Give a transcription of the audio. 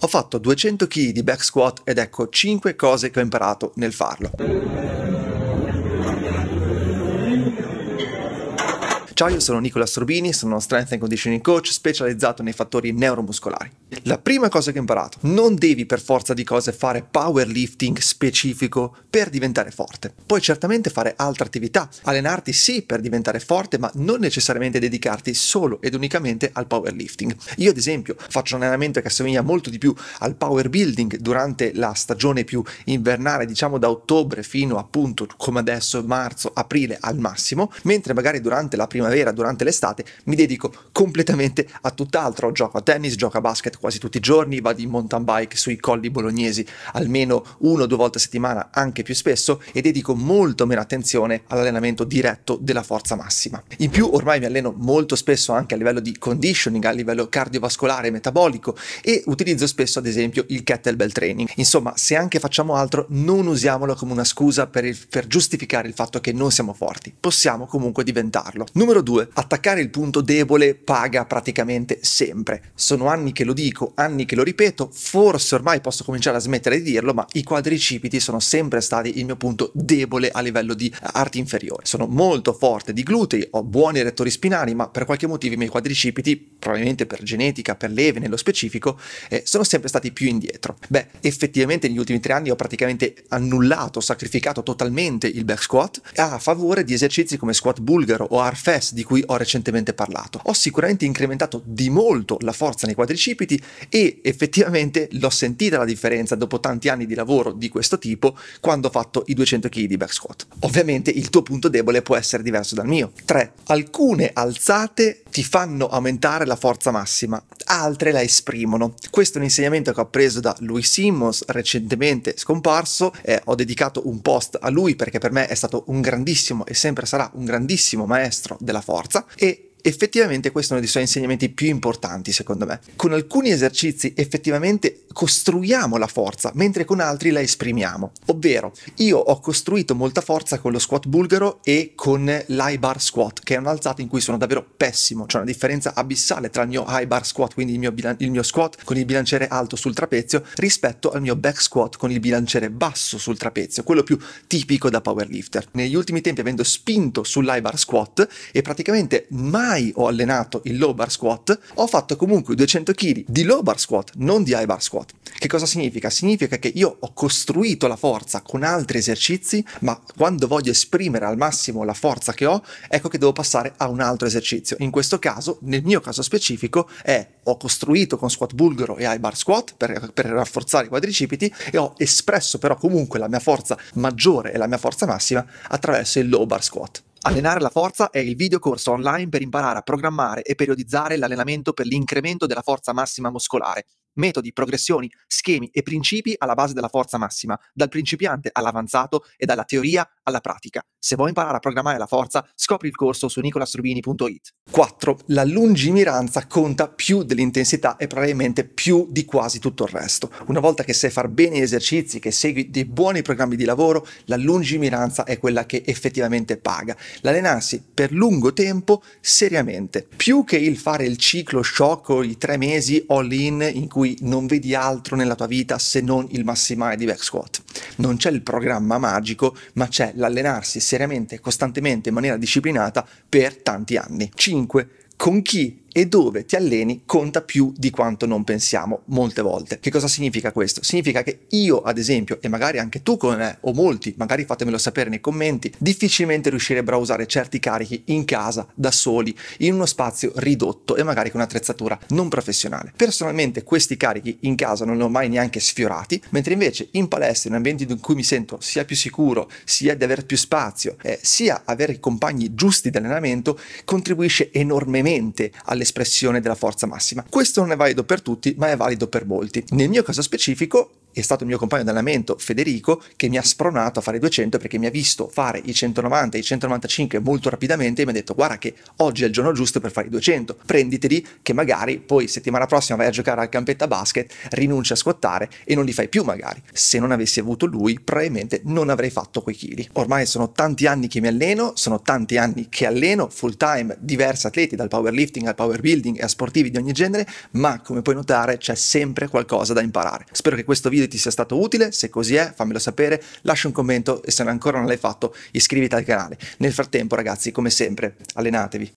Ho fatto 200 kg di back squat ed ecco 5 cose che ho imparato nel farlo. Ciao, io sono Nicola Strobini, sono uno strength and conditioning coach specializzato nei fattori neuromuscolari. La prima cosa che ho imparato, non devi per forza di cose fare powerlifting specifico per diventare forte. Puoi certamente fare altre attività, allenarti sì per diventare forte, ma non necessariamente dedicarti solo ed unicamente al powerlifting. Io ad esempio faccio un allenamento che assomiglia molto di più al power building durante la stagione più invernale, diciamo da ottobre fino appunto come adesso marzo, aprile al massimo, mentre magari durante la prima primavera, durante l'estate, mi dedico completamente a tutt'altro. Gioco a tennis, gioco a basket quasi tutti i giorni, vado in mountain bike sui colli bolognesi almeno una o due volte a settimana, anche più spesso, e dedico molto meno attenzione all'allenamento diretto della forza massima. In più ormai mi alleno molto spesso anche a livello di conditioning, a livello cardiovascolare e metabolico e utilizzo spesso ad esempio il kettlebell training. Insomma, se anche facciamo altro, non usiamolo come una scusa per, il, per giustificare il fatto che non siamo forti. Possiamo comunque diventarlo. Numero Numero 2. Attaccare il punto debole paga praticamente sempre. Sono anni che lo dico, anni che lo ripeto, forse ormai posso cominciare a smettere di dirlo, ma i quadricipiti sono sempre stati il mio punto debole a livello di arti inferiore. Sono molto forte di glutei, ho buoni rettori spinali, ma per qualche motivo i miei quadricipiti, probabilmente per genetica, per leve nello specifico, eh, sono sempre stati più indietro. Beh, effettivamente negli ultimi tre anni ho praticamente annullato, sacrificato totalmente il back squat a favore di esercizi come squat bulgaro o arfes Palace di cui ho recentemente parlato. Ho sicuramente incrementato di molto la forza nei quadricipiti e effettivamente l'ho sentita la differenza dopo tanti anni di lavoro di questo tipo quando ho fatto i 200 kg di back squat. Ovviamente il tuo punto debole può essere diverso dal mio. 3. Alcune alzate ti fanno aumentare la forza massima, altre la esprimono. Questo è un insegnamento che ho appreso da Louis Simmons, recentemente scomparso, eh, ho dedicato un post a lui perché per me è stato un grandissimo e sempre sarà un grandissimo maestro della forza e effettivamente questo è uno dei suoi insegnamenti più importanti secondo me. Con alcuni esercizi effettivamente costruiamo la forza, mentre con altri la esprimiamo. Ovvero, io ho costruito molta forza con lo squat bulgaro e con l'high bar squat, che è un'alzata in cui sono davvero pessimo, c'è una differenza abissale tra il mio high bar squat, quindi il mio, il mio squat con il bilanciere alto sul trapezio, rispetto al mio back squat con il bilanciere basso sul trapezio, quello più tipico da powerlifter. Negli ultimi tempi avendo spinto sull'high bar squat e praticamente mai mai ho allenato il low bar squat, ho fatto comunque 200 kg di low bar squat, non di high bar squat. Che cosa significa? Significa che io ho costruito la forza con altri esercizi, ma quando voglio esprimere al massimo la forza che ho, ecco che devo passare a un altro esercizio. In questo caso, nel mio caso specifico, è ho costruito con squat bulgaro e high bar squat per, per rafforzare i quadricipiti e ho espresso però comunque la mia forza maggiore e la mia forza massima attraverso il low bar squat. Allenare la forza è il videocorso online per imparare a programmare e periodizzare l'allenamento per l'incremento della forza massima muscolare metodi, progressioni, schemi e principi alla base della forza massima, dal principiante all'avanzato e dalla teoria alla pratica. Se vuoi imparare a programmare la forza, scopri il corso su nicolasrubini.it. 4. La lungimiranza conta più dell'intensità e probabilmente più di quasi tutto il resto. Una volta che sai far bene gli esercizi, che segui dei buoni programmi di lavoro, la lungimiranza è quella che effettivamente paga. L'allenarsi per lungo tempo seriamente. Più che il fare il ciclo sciocco, i tre mesi all in in cui cui non vedi altro nella tua vita se non il massimale di back squat. Non c'è il programma magico, ma c'è l'allenarsi seriamente, costantemente, in maniera disciplinata per tanti anni. 5. Con chi e dove ti alleni conta più di quanto non pensiamo molte volte. Che cosa significa questo? Significa che io, ad esempio, e magari anche tu con me, o molti, magari fatemelo sapere nei commenti, difficilmente riuscirebbero a usare certi carichi in casa, da soli, in uno spazio ridotto e magari con attrezzatura non professionale. Personalmente questi carichi in casa non li ho mai neanche sfiorati, mentre invece in palestra, in ambienti in cui mi sento sia più sicuro, sia di avere più spazio, eh, sia avere i compagni giusti di allenamento, contribuisce enormemente alle espressione della forza massima. Questo non è valido per tutti, ma è valido per molti. Nel mio caso specifico, è stato il mio compagno di allenamento Federico che mi ha spronato a fare i 200 perché mi ha visto fare i 190 e i 195 molto rapidamente e mi ha detto guarda che oggi è il giorno giusto per fare i 200, prenditeli che magari poi settimana prossima vai a giocare al campetta basket, rinunci a squattare e non li fai più magari. Se non avessi avuto lui probabilmente non avrei fatto quei chili. Ormai sono tanti anni che mi alleno, sono tanti anni che alleno full time diversi atleti dal powerlifting al powerbuilding e a sportivi di ogni genere, ma come puoi notare c'è sempre qualcosa da imparare. Spero che questo video ti sia stato utile, se così è fammelo sapere, lascia un commento e se ancora non l'hai fatto iscriviti al canale. Nel frattempo ragazzi come sempre allenatevi.